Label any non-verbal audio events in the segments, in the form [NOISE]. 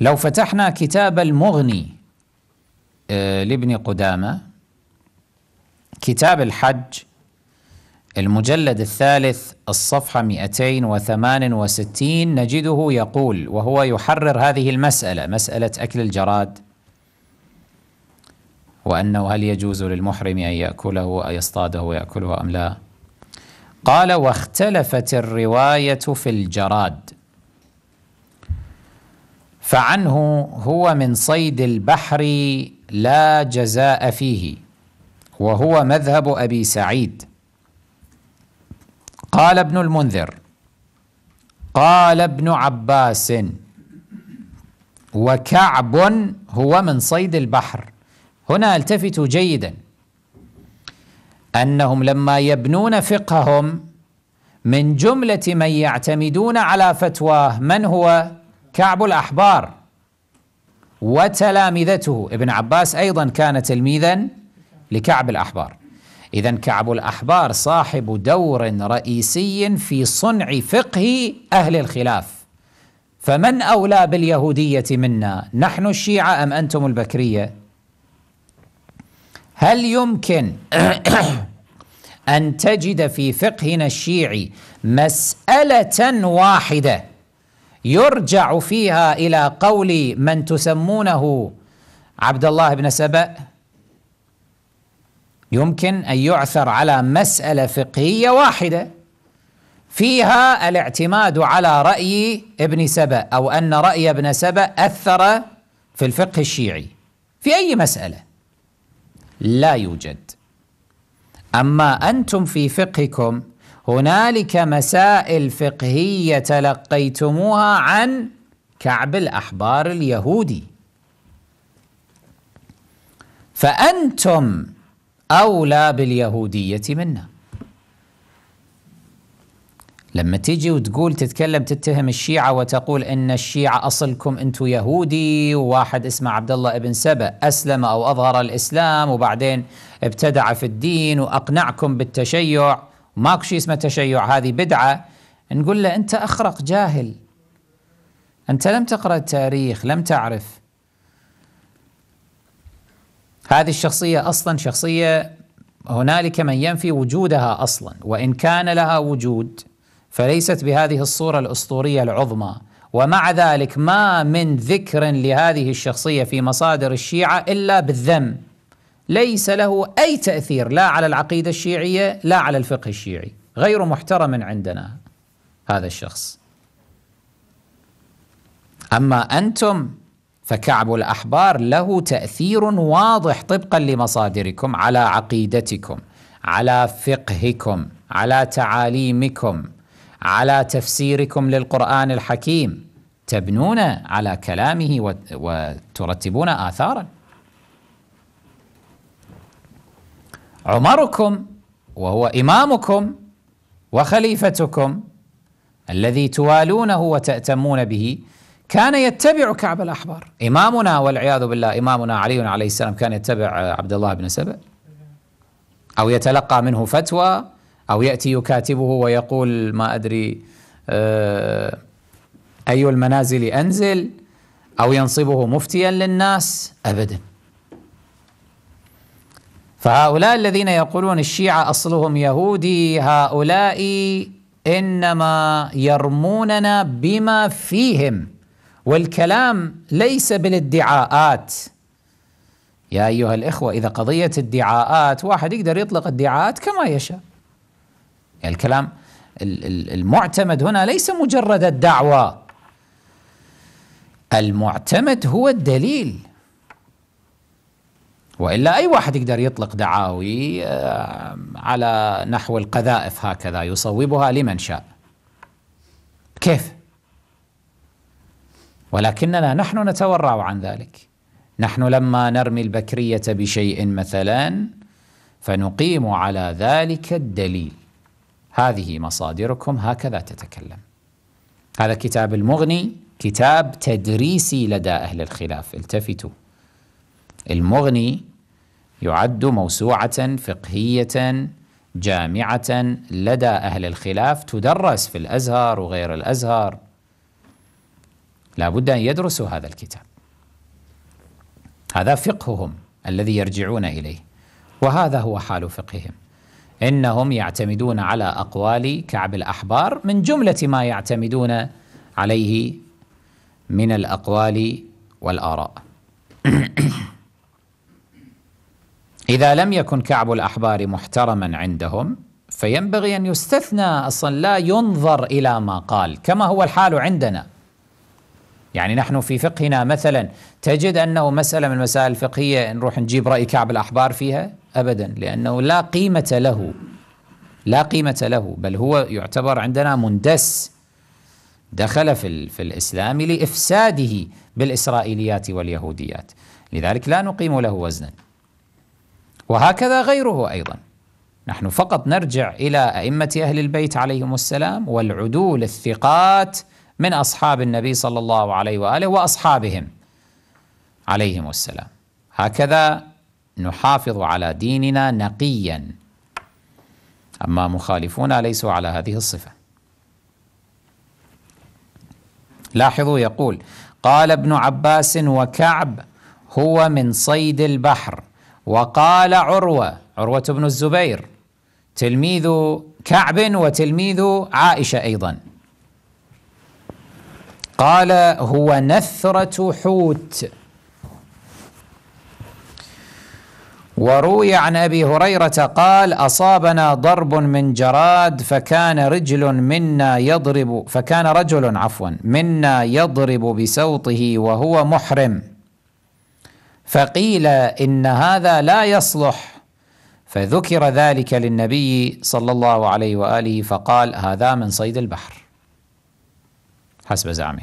لو فتحنا كتاب المغني آه، لابن قدامة كتاب الحج المجلد الثالث الصفحة 268 نجده يقول وهو يحرر هذه المسألة مسألة أكل الجراد وأنه هل يجوز للمحرم أن يأكله أو يصطاده ويأكله أم لا قال واختلفت الرواية في الجراد فعنه هو من صيد البحر لا جزاء فيه وهو مذهب أبي سعيد قال ابن المنذر قال ابن عباس وكعب هو من صيد البحر هنا التفتوا جيدا أنهم لما يبنون فقههم من جملة من يعتمدون على فتواه من هو؟ كعب الأحبار وتلامذته ابن عباس أيضا كان تلميذا لكعب الأحبار إذا كعب الأحبار صاحب دور رئيسي في صنع فقه أهل الخلاف فمن أولى باليهودية منا نحن الشيعة أم أنتم البكرية هل يمكن [CLEARS THROAT] أن تجد في فقهنا الشيعي مسألة واحدة يرجع فيها إلى قول من تسمونه عبد الله بن سبأ يمكن أن يعثر على مسألة فقهية واحدة فيها الاعتماد على رأي ابن سبأ أو أن رأي ابن سبأ أثر في الفقه الشيعي في أي مسألة لا يوجد أما أنتم في فقهكم هنالك مسائل فقهية تلقيتموها عن كعب الأحبار اليهودي فأنتم أولى باليهودية منا لما تيجي وتقول تتكلم تتهم الشيعة وتقول إن الشيعة أصلكم أنتم يهودي وواحد اسمه عبد الله بن سبأ أسلم أو أظهر الإسلام وبعدين ابتدع في الدين وأقنعكم بالتشيع ماكو شيء اسمه تشيع هذه بدعه نقول له انت اخرق جاهل انت لم تقرا التاريخ لم تعرف هذه الشخصيه اصلا شخصيه هنالك من ينفي وجودها اصلا وان كان لها وجود فليست بهذه الصوره الاسطوريه العظمى ومع ذلك ما من ذكر لهذه الشخصيه في مصادر الشيعه الا بالذم ليس له أي تأثير لا على العقيدة الشيعية لا على الفقه الشيعي غير محترم عندنا هذا الشخص أما أنتم فكعب الأحبار له تأثير واضح طبقا لمصادركم على عقيدتكم على فقهكم على تعاليمكم على تفسيركم للقرآن الحكيم تبنون على كلامه وترتبون آثاراً عمركم وهو إمامكم وخليفتكم الذي توالونه وتأتمون به كان يتبع كعب الأحبار إمامنا والعياذ بالله إمامنا علي عليه السلام كان يتبع عبد الله بن سبأ أو يتلقى منه فتوى أو يأتي يكاتبه ويقول ما أدري آه، أي المنازل أنزل أو ينصبه مفتيا للناس أبدا فهؤلاء الذين يقولون الشيعة أصلهم يهودي هؤلاء إنما يرموننا بما فيهم والكلام ليس بالادعاءات يا أيها الإخوة إذا قضية ادعاءات واحد يقدر يطلق ادعاءات كما يشاء يعني الكلام المعتمد هنا ليس مجرد الدعوة المعتمد هو الدليل والا اي واحد يقدر يطلق دعاوي على نحو القذائف هكذا يصوبها لمن شاء. كيف؟ ولكننا نحن نتورع عن ذلك. نحن لما نرمي البكريه بشيء مثلا فنقيم على ذلك الدليل. هذه مصادركم هكذا تتكلم. هذا كتاب المغني كتاب تدريسي لدى اهل الخلاف التفتوا. المغني يعد موسوعة فقهية جامعة لدى أهل الخلاف تدرس في الأزهر وغير الأزهر لا بد أن يدرسوا هذا الكتاب هذا فقههم الذي يرجعون إليه وهذا هو حال فقههم إنهم يعتمدون على أقوال كعب الأحبار من جملة ما يعتمدون عليه من الأقوال والآراء [COUGHS] إذا لم يكن كعب الأحبار محترما عندهم فينبغي أن يستثنى أصلا لا ينظر إلى ما قال كما هو الحال عندنا يعني نحن في فقهنا مثلا تجد أنه مسألة من المسائل الفقهية نروح نجيب رأي كعب الأحبار فيها أبدا لأنه لا قيمة له لا قيمة له بل هو يعتبر عندنا مندس دخل في, في الإسلام لإفساده بالإسرائيليات واليهوديات لذلك لا نقيم له وزنا وهكذا غيره أيضا نحن فقط نرجع إلى أئمة أهل البيت عليهم السلام والعدول الثقات من أصحاب النبي صلى الله عليه وآله وأصحابهم عليهم السلام هكذا نحافظ على ديننا نقيا أما مخالفون ليسوا على هذه الصفة لاحظوا يقول قال ابن عباس وكعب هو من صيد البحر وقال عروة عروة بن الزبير تلميذ كعب وتلميذ عائشة أيضا قال هو نثرة حوت وروي عن أبي هريرة قال أصابنا ضرب من جراد فكان رجل منا يضرب فكان رجل عفوا منا يضرب بسوطه وهو محرم فقيل إن هذا لا يصلح فذكر ذلك للنبي صلى الله عليه وآله فقال هذا من صيد البحر حسب زعمه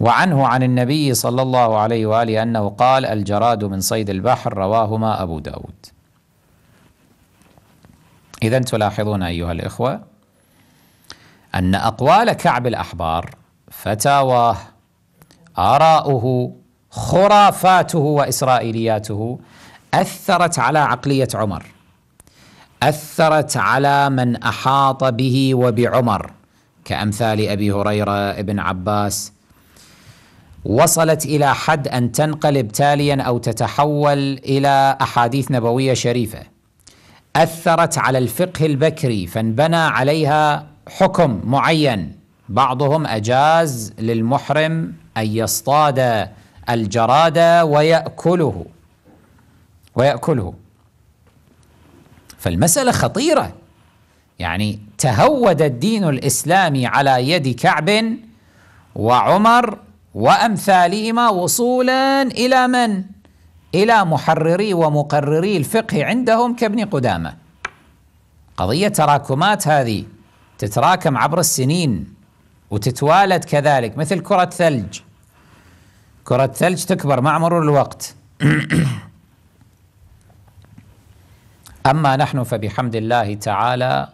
وعنه عن النبي صلى الله عليه وآله أنه قال الجراد من صيد البحر رواهما أبو داود إذا تلاحظون أيها الإخوة أن أقوال كعب الأحبار فتاواه آراؤه خرافاته واسرائيلياته اثرت على عقليه عمر اثرت على من احاط به وبعمر كامثال ابي هريره ابن عباس وصلت الى حد ان تنقلب تاليا او تتحول الى احاديث نبويه شريفه اثرت على الفقه البكري فانبنى عليها حكم معين بعضهم اجاز للمحرم ان يصطاد الجراد ويأكله ويأكله فالمسألة خطيرة يعني تهود الدين الإسلامي على يد كعب وعمر وأمثالهما وصولا إلى من؟ إلى محرري ومقرري الفقه عندهم كابن قدامة قضية تراكمات هذه تتراكم عبر السنين وتتوالد كذلك مثل كرة ثلج كرة الثلج تكبر مع مرور الوقت أما نحن فبحمد الله تعالى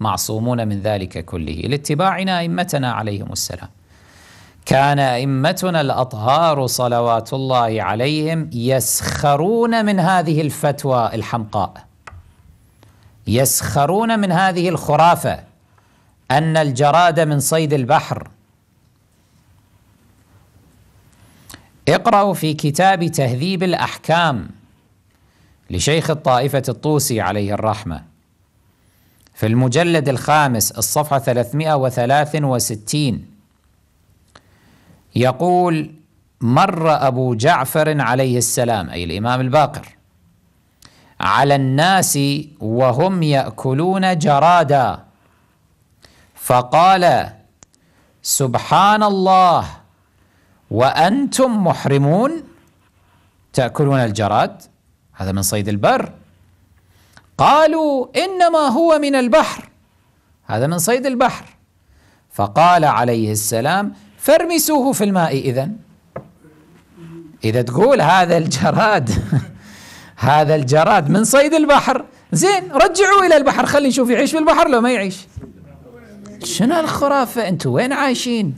معصومون من ذلك كله لاتباعنا أئمتنا عليهم السلام كان أئمتنا الأطهار صلوات الله عليهم يسخرون من هذه الفتوى الحمقاء يسخرون من هذه الخرافة أن الجراد من صيد البحر اقرأوا في كتاب تهذيب الأحكام لشيخ الطائفة الطوسي عليه الرحمة في المجلد الخامس الصفحة 363 يقول مر أبو جعفر عليه السلام أي الإمام الباقر على الناس وهم يأكلون جرادا فقال سبحان الله وأنتم محرمون تأكلون الجراد هذا من صيد البر قالوا إنما هو من البحر هذا من صيد البحر فقال عليه السلام فارمسوه في الماء إذا إذا تقول هذا الجراد [LAUGHS] هذا الجراد من صيد البحر زين رجعوه إلى البحر خلي نشوف يعيش في البحر لو ما يعيش شنو الخرافة أنتوا وين عايشين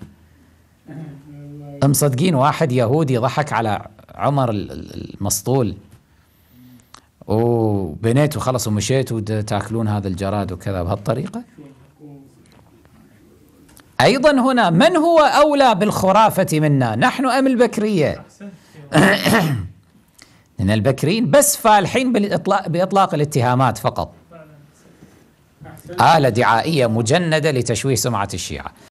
مصدقين واحد يهودي ضحك على عمر المسطول وبنيت وخلص ومشيت وتاكلون هذا الجراد وكذا بهالطريقه ايضا هنا من هو اولى بالخرافه منا نحن ام البكريه [CLEARS THROAT] ان البكريين بس فالحين بالاطلاق باطلاق الاتهامات فقط آلة دعائية مجندة لتشويه سمعة الشيعة